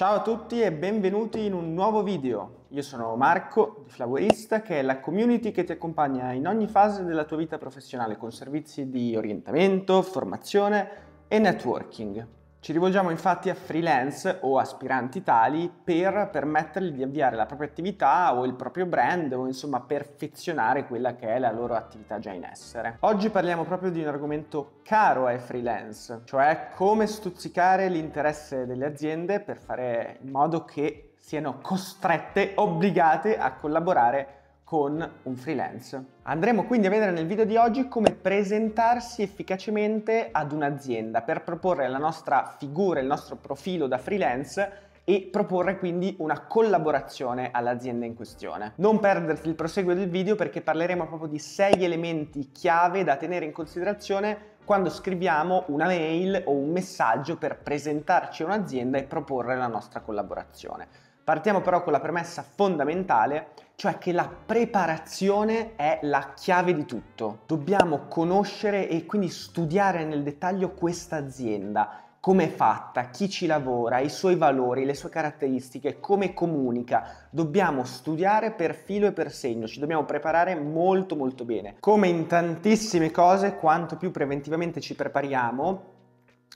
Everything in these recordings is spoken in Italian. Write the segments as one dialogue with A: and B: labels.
A: Ciao a tutti e benvenuti in un nuovo video. Io sono Marco di Flavorista, che è la community che ti accompagna in ogni fase della tua vita professionale con servizi di orientamento, formazione e networking. Ci rivolgiamo infatti a freelance o aspiranti tali per permettergli di avviare la propria attività o il proprio brand o insomma perfezionare quella che è la loro attività già in essere. Oggi parliamo proprio di un argomento caro ai freelance, cioè come stuzzicare l'interesse delle aziende per fare in modo che siano costrette, obbligate a collaborare con un freelance. Andremo quindi a vedere nel video di oggi come presentarsi efficacemente ad un'azienda per proporre la nostra figura, il nostro profilo da freelance e proporre quindi una collaborazione all'azienda in questione. Non perderti il proseguo del video perché parleremo proprio di sei elementi chiave da tenere in considerazione quando scriviamo una mail o un messaggio per presentarci a un'azienda e proporre la nostra collaborazione. Partiamo però con la premessa fondamentale cioè che la preparazione è la chiave di tutto. Dobbiamo conoscere e quindi studiare nel dettaglio questa azienda, come è fatta, chi ci lavora, i suoi valori, le sue caratteristiche, come comunica. Dobbiamo studiare per filo e per segno, ci dobbiamo preparare molto molto bene. Come in tantissime cose, quanto più preventivamente ci prepariamo,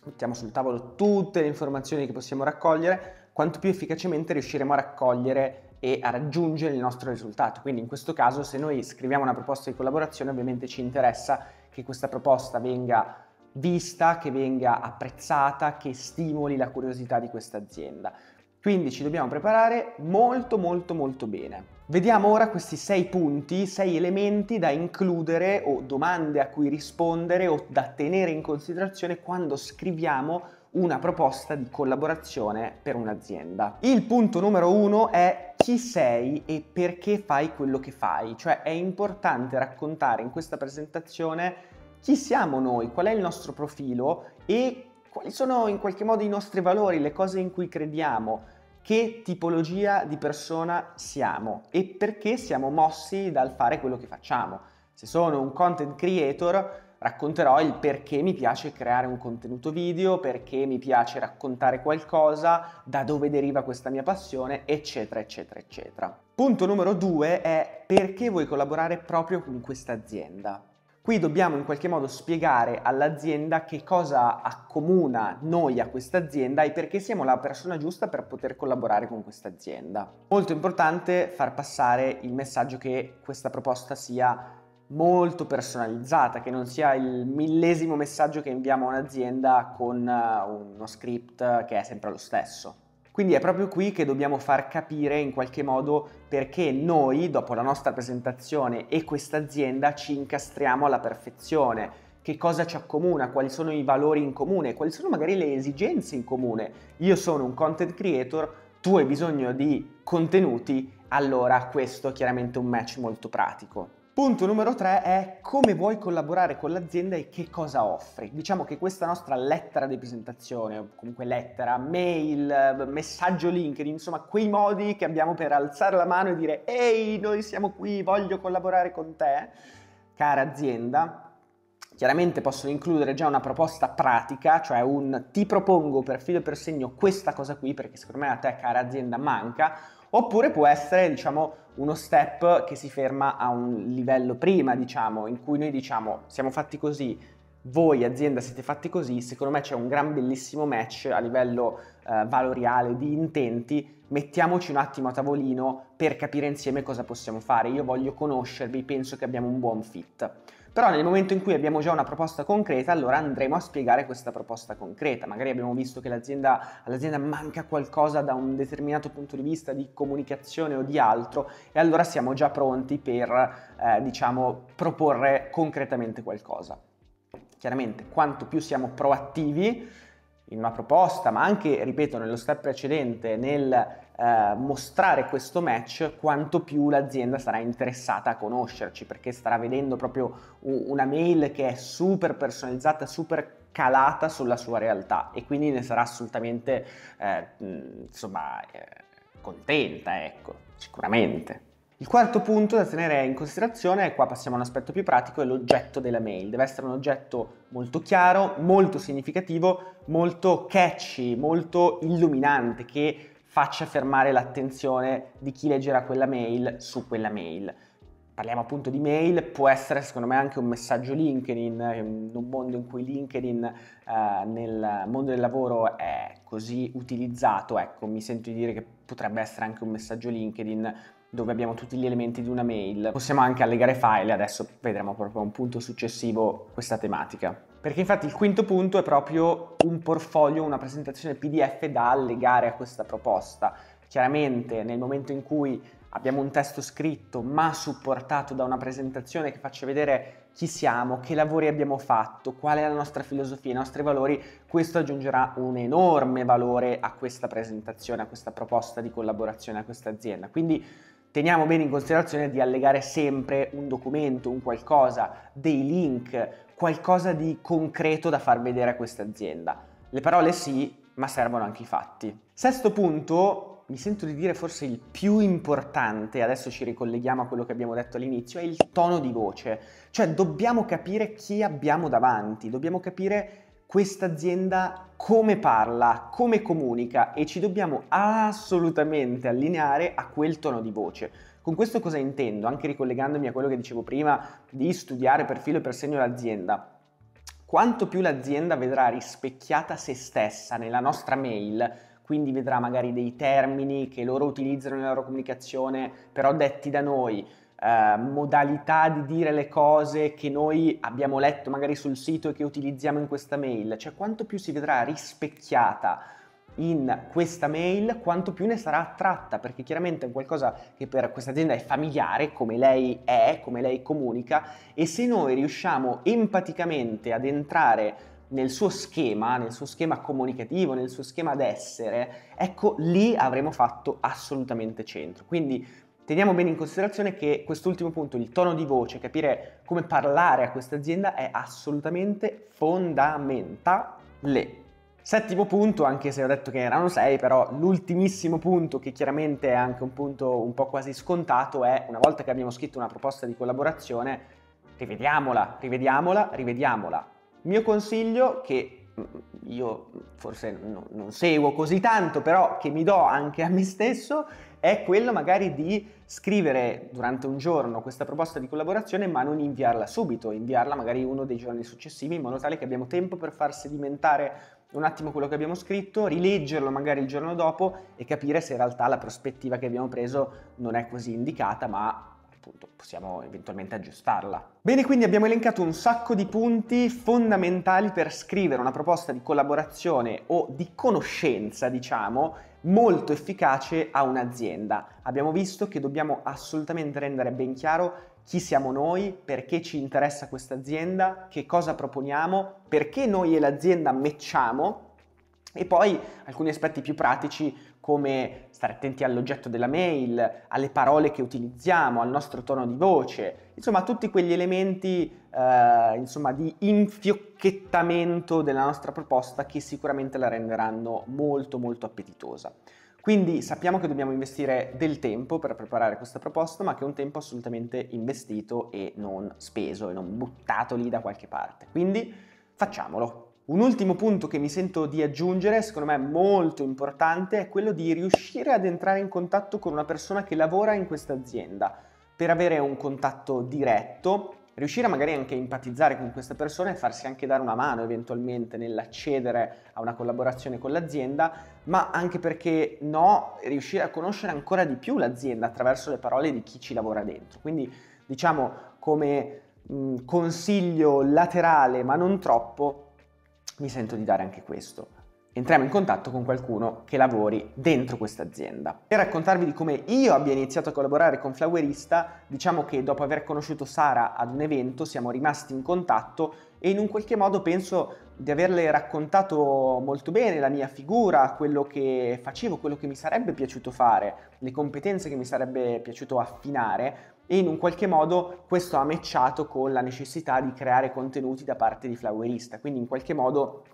A: mettiamo sul tavolo tutte le informazioni che possiamo raccogliere, quanto più efficacemente riusciremo a raccogliere e a raggiungere il nostro risultato. Quindi in questo caso se noi scriviamo una proposta di collaborazione ovviamente ci interessa che questa proposta venga vista, che venga apprezzata, che stimoli la curiosità di questa azienda. Quindi ci dobbiamo preparare molto molto molto bene. Vediamo ora questi sei punti, sei elementi da includere o domande a cui rispondere o da tenere in considerazione quando scriviamo una proposta di collaborazione per un'azienda. Il punto numero uno è chi sei e perché fai quello che fai, cioè è importante raccontare in questa presentazione chi siamo noi, qual è il nostro profilo e quali sono in qualche modo i nostri valori, le cose in cui crediamo, che tipologia di persona siamo e perché siamo mossi dal fare quello che facciamo. Se sono un content creator, racconterò il perché mi piace creare un contenuto video, perché mi piace raccontare qualcosa, da dove deriva questa mia passione, eccetera, eccetera, eccetera. Punto numero due è perché vuoi collaborare proprio con questa azienda. Qui dobbiamo in qualche modo spiegare all'azienda che cosa accomuna noi a questa azienda e perché siamo la persona giusta per poter collaborare con questa azienda. Molto importante far passare il messaggio che questa proposta sia molto personalizzata, che non sia il millesimo messaggio che inviamo a un'azienda con eh, uno script che è sempre lo stesso. Quindi è proprio qui che dobbiamo far capire in qualche modo perché noi, dopo la nostra presentazione e questa azienda, ci incastriamo alla perfezione, che cosa ci accomuna, quali sono i valori in comune, quali sono magari le esigenze in comune. Io sono un content creator, tu hai bisogno di contenuti, allora questo è chiaramente un match molto pratico. Punto numero 3 è come vuoi collaborare con l'azienda e che cosa offri. Diciamo che questa nostra lettera di presentazione, o comunque lettera, mail, messaggio LinkedIn, insomma quei modi che abbiamo per alzare la mano e dire ehi noi siamo qui, voglio collaborare con te, cara azienda, Chiaramente possono includere già una proposta pratica, cioè un ti propongo per filo e per segno questa cosa qui, perché secondo me a te, cara azienda, manca, oppure può essere, diciamo, uno step che si ferma a un livello prima, diciamo, in cui noi diciamo siamo fatti così, voi azienda siete fatti così, secondo me c'è un gran bellissimo match a livello eh, valoriale di intenti, mettiamoci un attimo a tavolino per capire insieme cosa possiamo fare, io voglio conoscervi, penso che abbiamo un buon fit. Però nel momento in cui abbiamo già una proposta concreta, allora andremo a spiegare questa proposta concreta. Magari abbiamo visto che l'azienda, all'azienda manca qualcosa da un determinato punto di vista di comunicazione o di altro e allora siamo già pronti per, eh, diciamo, proporre concretamente qualcosa. Chiaramente, quanto più siamo proattivi, in una proposta, ma anche, ripeto, nello step precedente, nel eh, mostrare questo match, quanto più l'azienda sarà interessata a conoscerci, perché starà vedendo proprio una mail che è super personalizzata, super calata sulla sua realtà e quindi ne sarà assolutamente, eh, insomma, eh, contenta, ecco, sicuramente. Il quarto punto da tenere in considerazione, e qua passiamo a un aspetto più pratico, è l'oggetto della mail. Deve essere un oggetto molto chiaro, molto significativo, molto catchy, molto illuminante, che faccia fermare l'attenzione di chi leggerà quella mail su quella mail parliamo appunto di mail, può essere secondo me anche un messaggio LinkedIn, eh, in un mondo in cui LinkedIn eh, nel mondo del lavoro è così utilizzato, ecco, mi sento di dire che potrebbe essere anche un messaggio LinkedIn dove abbiamo tutti gli elementi di una mail. Possiamo anche allegare file, adesso vedremo proprio un punto successivo questa tematica. Perché infatti il quinto punto è proprio un portfolio, una presentazione PDF da allegare a questa proposta. Chiaramente nel momento in cui abbiamo un testo scritto ma supportato da una presentazione che faccia vedere chi siamo, che lavori abbiamo fatto, qual è la nostra filosofia, i nostri valori, questo aggiungerà un enorme valore a questa presentazione, a questa proposta di collaborazione a questa azienda. Quindi teniamo bene in considerazione di allegare sempre un documento, un qualcosa, dei link, qualcosa di concreto da far vedere a questa azienda. Le parole sì, ma servono anche i fatti. Sesto punto, mi sento di dire forse il più importante, adesso ci ricolleghiamo a quello che abbiamo detto all'inizio, è il tono di voce. Cioè dobbiamo capire chi abbiamo davanti, dobbiamo capire questa azienda come parla, come comunica e ci dobbiamo assolutamente allineare a quel tono di voce. Con questo cosa intendo? Anche ricollegandomi a quello che dicevo prima di studiare per filo e per segno l'azienda. Quanto più l'azienda vedrà rispecchiata se stessa nella nostra mail, quindi vedrà magari dei termini che loro utilizzano nella loro comunicazione, però detti da noi, eh, modalità di dire le cose che noi abbiamo letto magari sul sito e che utilizziamo in questa mail, cioè quanto più si vedrà rispecchiata in questa mail, quanto più ne sarà attratta, perché chiaramente è qualcosa che per questa azienda è familiare, come lei è, come lei comunica, e se noi riusciamo empaticamente ad entrare nel suo schema, nel suo schema comunicativo, nel suo schema d'essere, ecco lì avremo fatto assolutamente centro. Quindi teniamo bene in considerazione che quest'ultimo punto, il tono di voce, capire come parlare a questa azienda è assolutamente fondamentale. Settimo punto, anche se ho detto che erano sei, però l'ultimissimo punto, che chiaramente è anche un punto un po' quasi scontato, è una volta che abbiamo scritto una proposta di collaborazione, rivediamola, rivediamola, rivediamola. Mio consiglio che mm, io forse no, non seguo così tanto, però che mi do anche a me stesso, è quello magari di scrivere durante un giorno questa proposta di collaborazione, ma non inviarla subito, inviarla magari uno dei giorni successivi, in modo tale che abbiamo tempo per far sedimentare un attimo quello che abbiamo scritto, rileggerlo magari il giorno dopo e capire se in realtà la prospettiva che abbiamo preso non è così indicata, ma appunto possiamo eventualmente aggiustarla. Bene, quindi abbiamo elencato un sacco di punti fondamentali per scrivere una proposta di collaborazione o di conoscenza, diciamo, molto efficace a un'azienda. Abbiamo visto che dobbiamo assolutamente rendere ben chiaro chi siamo noi, perché ci interessa questa azienda, che cosa proponiamo, perché noi e l'azienda matchiamo e poi alcuni aspetti più pratici come stare attenti all'oggetto della mail, alle parole che utilizziamo, al nostro tono di voce, insomma tutti quegli elementi eh, insomma, di infiocchettamento della nostra proposta che sicuramente la renderanno molto molto appetitosa. Quindi sappiamo che dobbiamo investire del tempo per preparare questa proposta, ma che è un tempo assolutamente investito e non speso e non buttato lì da qualche parte. Quindi facciamolo. Un ultimo punto che mi sento di aggiungere, secondo me molto importante, è quello di riuscire ad entrare in contatto con una persona che lavora in questa azienda per avere un contatto diretto, riuscire magari anche a empatizzare con questa persona e farsi anche dare una mano eventualmente nell'accedere a una collaborazione con l'azienda, ma anche perché no, riuscire a conoscere ancora di più l'azienda attraverso le parole di chi ci lavora dentro. Quindi diciamo come mh, consiglio laterale, ma non troppo, mi sento di dare anche questo. Entriamo in contatto con qualcuno che lavori dentro questa azienda. Per raccontarvi di come io abbia iniziato a collaborare con Flowerista, diciamo che dopo aver conosciuto Sara ad un evento siamo rimasti in contatto e in un qualche modo penso di averle raccontato molto bene la mia figura, quello che facevo, quello che mi sarebbe piaciuto fare, le competenze che mi sarebbe piaciuto affinare e in un qualche modo questo ha matchato con la necessità di creare contenuti da parte di Flowerista, quindi in qualche modo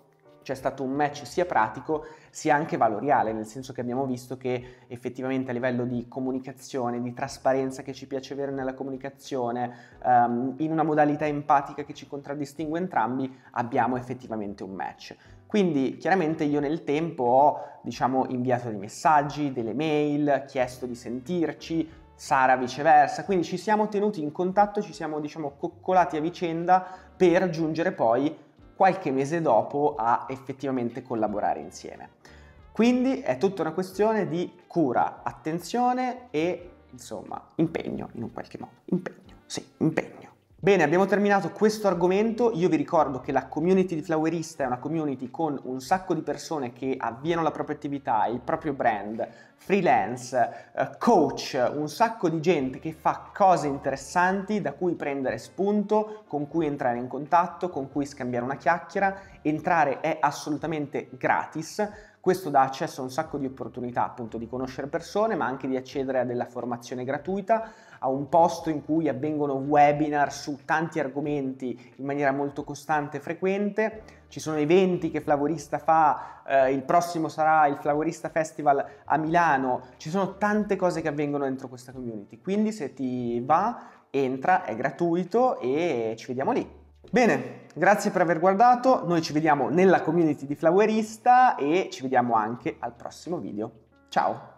A: c'è stato un match sia pratico sia anche valoriale, nel senso che abbiamo visto che effettivamente a livello di comunicazione, di trasparenza che ci piace avere nella comunicazione, um, in una modalità empatica che ci contraddistingue entrambi, abbiamo effettivamente un match. Quindi chiaramente io nel tempo ho diciamo, inviato dei messaggi, delle mail, chiesto di sentirci, Sara viceversa, quindi ci siamo tenuti in contatto, ci siamo diciamo coccolati a vicenda per giungere poi a qualche mese dopo a effettivamente collaborare insieme. Quindi è tutta una questione di cura, attenzione e insomma impegno in un qualche modo. Impegno, sì, impegno. Bene, abbiamo terminato questo argomento. Io vi ricordo che la community di Flowerista è una community con un sacco di persone che avviano la propria attività, il proprio brand, freelance, eh, coach, un sacco di gente che fa cose interessanti da cui prendere spunto, con cui entrare in contatto, con cui scambiare una chiacchiera. Entrare è assolutamente gratis. Questo dà accesso a un sacco di opportunità, appunto di conoscere persone, ma anche di accedere a della formazione gratuita, a un posto in cui avvengono webinar su tanti argomenti in maniera molto costante e frequente. Ci sono eventi che Flavorista fa, eh, il prossimo sarà il Flavorista Festival a Milano. Ci sono tante cose che avvengono dentro questa community. Quindi se ti va, entra, è gratuito e ci vediamo lì. Bene, Grazie per aver guardato, noi ci vediamo nella community di Flowerista e ci vediamo anche al prossimo video. Ciao!